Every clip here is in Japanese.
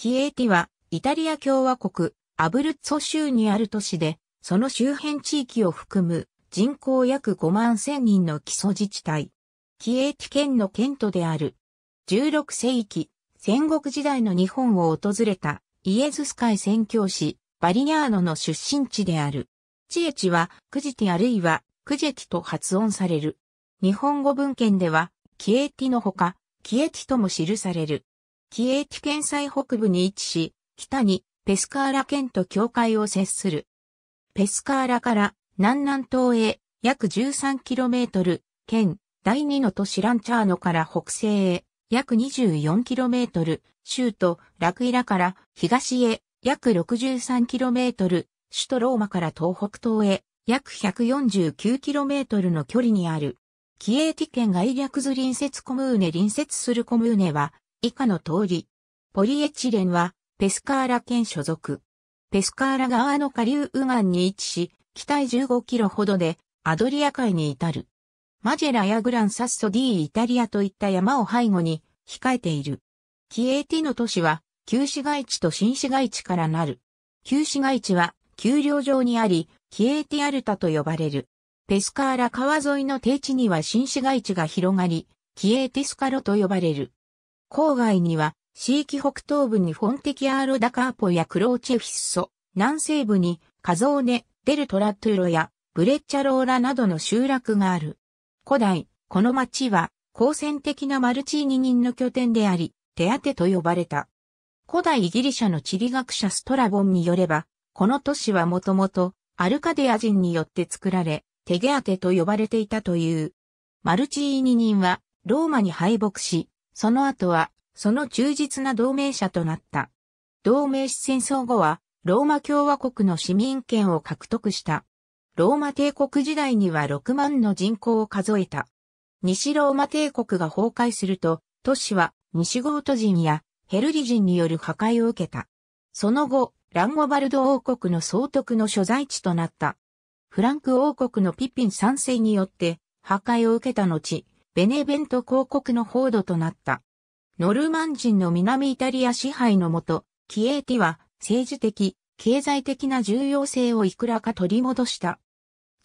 キエーティは、イタリア共和国、アブルッツォ州にある都市で、その周辺地域を含む人口約5万1000人の基礎自治体。キエーティ県の県都である。16世紀、戦国時代の日本を訪れたイエズス会宣教師、バリニャーノの出身地である。チエチは、クジティあるいは、クジェティと発音される。日本語文献では、キエティのほか、キエティとも記される。キエーティ県最北部に位置し、北にペスカーラ県と境界を接する。ペスカーラから南南東へ約 13km、県第2の都市ランチャーノから北西へ約 24km、州都ラクイラから東へ約 63km、首都ローマから東北東へ約 149km の距離にある。キエーティ県外略図隣接コムーネ隣接するコムーネは以下の通り。ポリエチレンは、ペスカーラ県所属。ペスカーラ側の下流右岸に位置し、北へ15キロほどで、アドリア海に至る。マジェラやグランサッソディイタリアといった山を背後に控えている。キエーティの都市は、旧市街地と新市街地からなる。旧市街地は、丘陵上にあり、キエーティアルタと呼ばれる。ペスカーラ川沿いの低地には新市街地が広がり、キエーティスカロと呼ばれる。郊外には、地域北東部にフォンテキアーロ・ダカーポやクローチェフィッソ、南西部にカゾーネ、デルトラトゥロやブレッチャローラなどの集落がある。古代、この町は、高戦的なマルチーニ人の拠点であり、手当と呼ばれた。古代ギリシャの地理学者ストラボンによれば、この都市はもともとアルカデア人によって作られ、手ゲ当と呼ばれていたという。マルチーニ人はローマに敗北し、その後は、その忠実な同盟者となった。同盟戦争後は、ローマ共和国の市民権を獲得した。ローマ帝国時代には6万の人口を数えた。西ローマ帝国が崩壊すると、都市は西ゴート人やヘルリ人による破壊を受けた。その後、ランゴバルド王国の総督の所在地となった。フランク王国のピピン3世によって破壊を受けた後、ベネベント公国の報道となった。ノルマン人の南イタリア支配のもと、キエーティは政治的、経済的な重要性をいくらか取り戻した。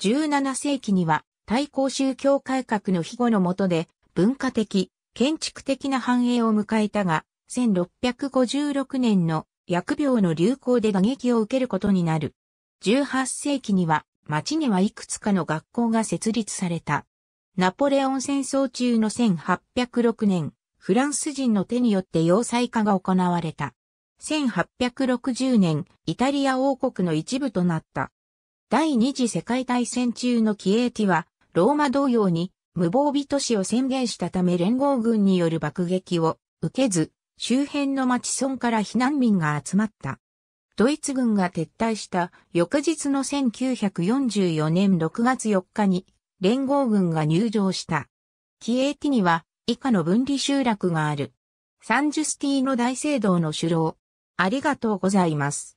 17世紀には対抗宗教改革の庇護のもとで文化的、建築的な繁栄を迎えたが、1656年の薬病の流行で打撃を受けることになる。18世紀には町にはいくつかの学校が設立された。ナポレオン戦争中の1806年、フランス人の手によって要塞化が行われた。1860年、イタリア王国の一部となった。第二次世界大戦中のキエーティは、ローマ同様に無防備都市を宣言したため連合軍による爆撃を受けず、周辺の町村から避難民が集まった。ドイツ軍が撤退した翌日の1944年6月4日に連合軍が入場した。キエーティには以下の分離集落がある。サンジュスティーノ大聖堂の首脳、ありがとうございます。